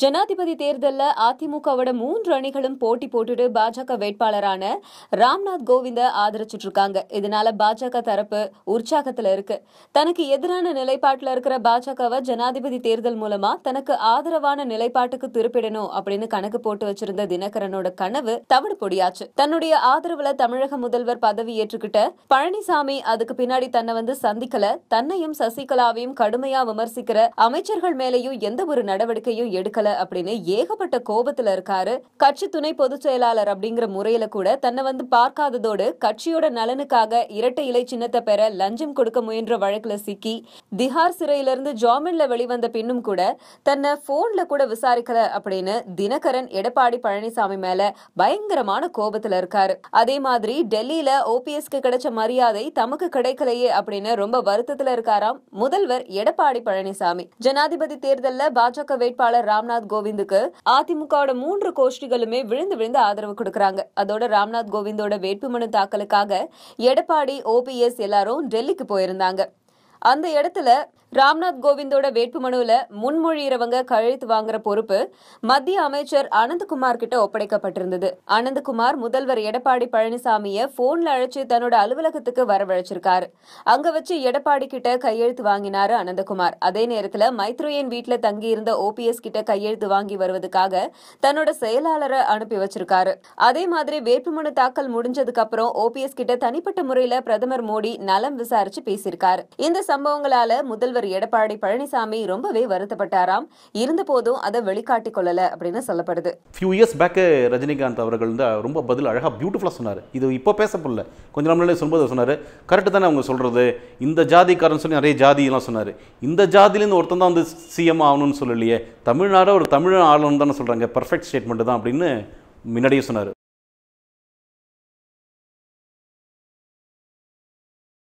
ஜனாதிபதி தேர்தலில் அதிமுகவோட மூன்று அணிகளும் போட்டி போட்டுட்டு பாஜக வேட்பாளரான ராம்நாத் கோவிந்த ஆதரிச்சிட்டு இருக்காங்க இதனால பாஜக தரப்பு உற்சாகத்துல இருக்கு தனக்கு எதிரான நிலைப்பாட்டில் இருக்கிற பாஜகவை ஜனாதிபதி தேர்தல் மூலமா தனக்கு ஆதரவான நிலைப்பாட்டுக்கு திருப்பிடணும் அப்படின்னு கணக்கு போட்டு வச்சிருந்த தினகரனோட கனவு தவிடு பொடியாச்சு தன்னுடைய ஆதரவுல தமிழக முதல்வர் பதவி ஏற்றுக்கிட்ட பழனிசாமி அதுக்கு பின்னாடி தன்னை வந்து சந்திக்கல தன்னையும் சசிகலாவையும் கடுமையா விமர்சிக்கிற அமைச்சர்கள் மேலேயும் எந்த ஒரு நடவடிக்கையும் எடுக்க கொடுக்கல அப்படின்னு ஏகப்பட்ட கோபத்துல இருக்காரு கட்சி துணை பொதுச் செயலாளர் அப்படிங்கிற முறையில கூட தன்னை வந்து பார்க்காததோடு கட்சியோட நலனுக்காக இரட்டை இலை சின்னத்தை பெற லஞ்சம் கொடுக்க முயன்ற வழக்குல சிக்கி திஹார் சிறையிலிருந்து ஜாமீன்ல வெளிவந்த பின்னும் கூட தன்னை போன்ல கூட விசாரிக்கல அப்படின்னு தினகரன் எடப்பாடி பழனிசாமி மேல பயங்கரமான கோபத்துல இருக்காரு அதே மாதிரி டெல்லியில ஓபிஎஸ்க்கு கிடைச்ச மரியாதை தமக்கு கிடைக்கலையே அப்படின்னு ரொம்ப வருத்தத்துல இருக்காராம் முதல்வர் எடப்பாடி பழனிசாமி ஜனாதிபதி தேர்தலில் பாஜக வேட்பாளர் ராம்நாத் ராம்நாத் கோவிந்துக்கு அதிமுகவோட மூன்று கோஷ்டிகளுமே விழுந்து விழுந்து ஆதரவு கொடுக்கறாங்க அதோட ராம்நாத் கோவிந்தோட வேட்புமனு தாக்கலுக்காக எடப்பாடி ஓபிஎஸ் எல்லாரும் டெல்லிக்கு போயிருந்தாங்க அந்த இடத்துல ராம்நாத் கோவிந்தோட வேட்புமனுல முன்மொழியிறவங்க கழுத்து வாங்குற பொறுப்பு மத்திய அமைச்சர் அனந்தகுமார் கிட்ட ஒப்படைக்கப்பட்டிருந்தது அனந்தகுமார் முதல்வர் எடப்பாடி பழனிசாமிய போன்ல அழைச்சு தன்னோட அலுவலகத்துக்கு வரவழைச்சிருக்காரு அங்க வச்சு எடப்பாடி கிட்ட கையெழுத்து வாங்கினாரு அனந்தகுமார் அதே நேரத்துல மைத்ரோயின் வீட்டில் தங்கியிருந்த ஓபிஎஸ் கிட்ட கையெழுத்து வாங்கி வருவதுக்காக தன்னோட செயலாளரை அனுப்பி வச்சிருக்காரு அதே மாதிரி வேட்புமனு தாக்கல் முடிஞ்சதுக்கு அப்புறம் ஓபிஎஸ் கிட்ட தனிப்பட்ட முறையில பிரதமர் மோடி நலம் விசாரிச்சு பேசியிருக்காரு இந்த சம்பவங்களால முதல்வர் முதல்வர் எடப்பாடி பழனிசாமி ரொம்பவே வருத்தப்பட்டாராம் இருந்த போதும் அதை வெளிக்காட்டி கொள்ளல அப்படின்னு சொல்லப்படுது ஃபியூ இயர்ஸ் பேக் ரஜினிகாந்த் அவர்கள் வந்து ரொம்ப பதில் அழகாக பியூட்டிஃபுல்லாக சொன்னார் இது இப்போ பேச முடியல கொஞ்ச நாள் சொல்லும்போது சொன்னார் கரெக்டு தானே அவங்க சொல்கிறது இந்த ஜாதிக்காரன் சொல்லி நிறைய ஜாதியெல்லாம் சொன்னார் இந்த ஜாதியிலேருந்து ஒருத்தன் தான் வந்து சிஎம் ஆகணும்னு சொல்லலையே தமிழ்நாடு ஒரு தமிழ் ஆளுன்னு தானே சொல்கிறாங்க பர்ஃபெக்ட் ஸ்டேட்மெண்ட்டு தான் அப்படின்னு முன்னாடியே சொன்னார்